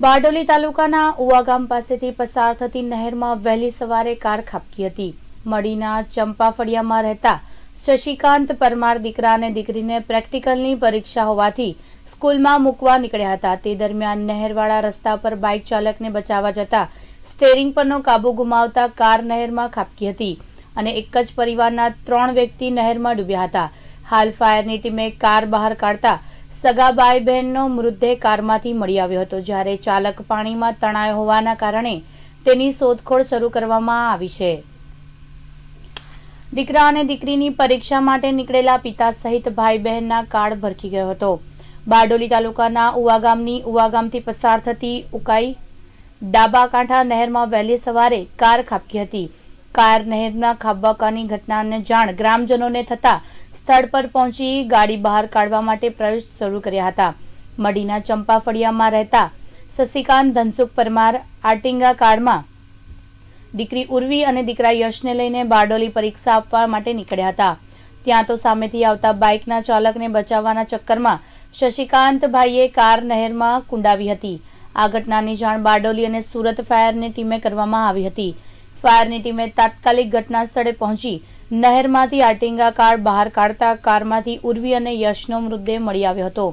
બારડોલી તાલુકાના ઉવા ગામ પાસેથી પસાર થતી નહેરમાં વહેલી સવારે કાર ખાબકી હતી મડીના ચંપાફળિયામાં રહેતા શશિકાંત પરમાર દીકરા અને દીકરીને પ્રેક્ટિકલની પરીક્ષા હોવાથી સ્કૂલમાં મૂકવા નીકળ્યા હતા તે દરમિયાન નહેરવાળા રસ્તા પર બાઇક ચાલકને બચાવવા જતા સ્ટેરિંગ પરનો કાબુ ગુમાવતા કાર નહેરમાં ખાબકી હતી અને એક જ પરિવારના ત્રણ વ્યક્તિ નહેરમાં ડૂબ્યા હતા હાલ ફાયરની ટીમે કાર બહાર કાઢતા સગા ભાઈ બહેનનો મૃતદેહ કારમાંથી મળી આવ્યો હતો જ્યારે ચાલક પાણીમાં તણાયો હોવાના કારણે તેની શોધખોળ શરૂ કરવામાં આવી છે દીકરા અને દીકરીની પરીક્ષા માટે નીકળેલા પિતા સહિત ભાઈ બહેનના કાર્ડ ભરખી ગયો હતો બારડોલી તાલુકાના ઉવાગામની ઉવાગામથી પસાર થતી ઉકાઈ ડાબા કાંઠા નહેરમાં વહેલી સવારે કાર ખાબકી હતી કાર નહેરના ખાબકાની ઘટનાને જાણ ગ્રામજનોને થતાં સ્થળ પર પહોંચી ગાડી બહાર કાઢવા માટે પ્રયાસ શરૂ કર્યા હતા મડીના ચંપાફળિયામાં રહેતા શશિકાંત ધનસુખ પરમાર આટિંગા કાળમાં દીકરી ઉર્વી અને દીકરા યશને લઈને બારડોલી પરીક્ષા આપવા માટે નીકળ્યા હતા ત્યાં તો સામેથી આવતા બાઇકના ચાલકને બચાવવાના ચક્કરમાં શશિકાંતભાઈએ કાર નહેરમાં કુંડાવી હતી આ ઘટનાની જાણ બારડોલી અને સુરત ફાયરની ટીમે કરવામાં આવી હતી ફાયરની ટીમે તાત્કાલિક ઘટના સ્થળે પહોંચી નહેરમાંથી આટીંગા કાર બહાર કાઢતા કારમાંથી ઉર્વી અને યશનો મૃતદેહ મળી આવ્યો હતો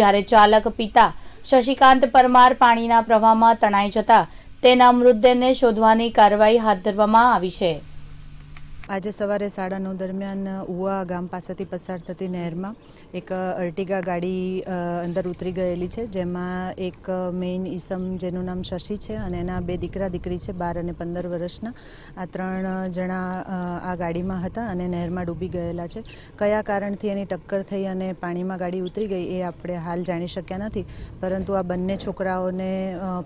જ્યારે ચાલક પિતા શશિકાંત પરમાર પાણીના પ્રવાહમાં તણાઈ જતા તેના મૃતદેહને શોધવાની કાર્યવાહી હાથ ધરવામાં આવી છે આજે સવારે સાડા નવ દરમિયાન ઉવા ગામ પાસેથી પસાર થતી નહેરમાં એક અર્ટિગા ગાડી અંદર ઉતરી ગયેલી છે જેમાં એક મેઇન ઈસમ જેનું નામ શશી છે અને એના બે દીકરા દીકરી છે બાર અને પંદર વર્ષના આ ત્રણ જણા આ ગાડીમાં હતા અને નહેરમાં ડૂબી ગયેલા છે કયા કારણથી એની ટક્કર થઈ અને પાણીમાં ગાડી ઉતરી ગઈ એ આપણે હાલ જાણી શક્યા નથી પરંતુ આ બંને છોકરાઓને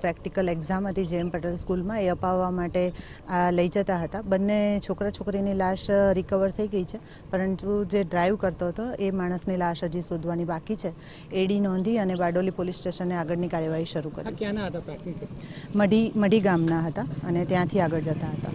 પ્રેક્ટિકલ એક્ઝામ હતી જેમ પટેલ સ્કૂલમાં એ અપાવવા માટે આ લઈ જતા હતા બંને છોકરા છોકરીની માણસની લાશ રિકવર થઈ ગઈ છે પરંતુ જે ડ્રાઈવ કરતો હતો એ માણસની લાશ હજી શોધવાની બાકી છે એડી નોંધી અને બારડોલી પોલીસ સ્ટેશને આગળની કાર્યવાહી શરૂ કરી મઢી મઢી ગામના હતા અને ત્યાંથી આગળ જતા હતા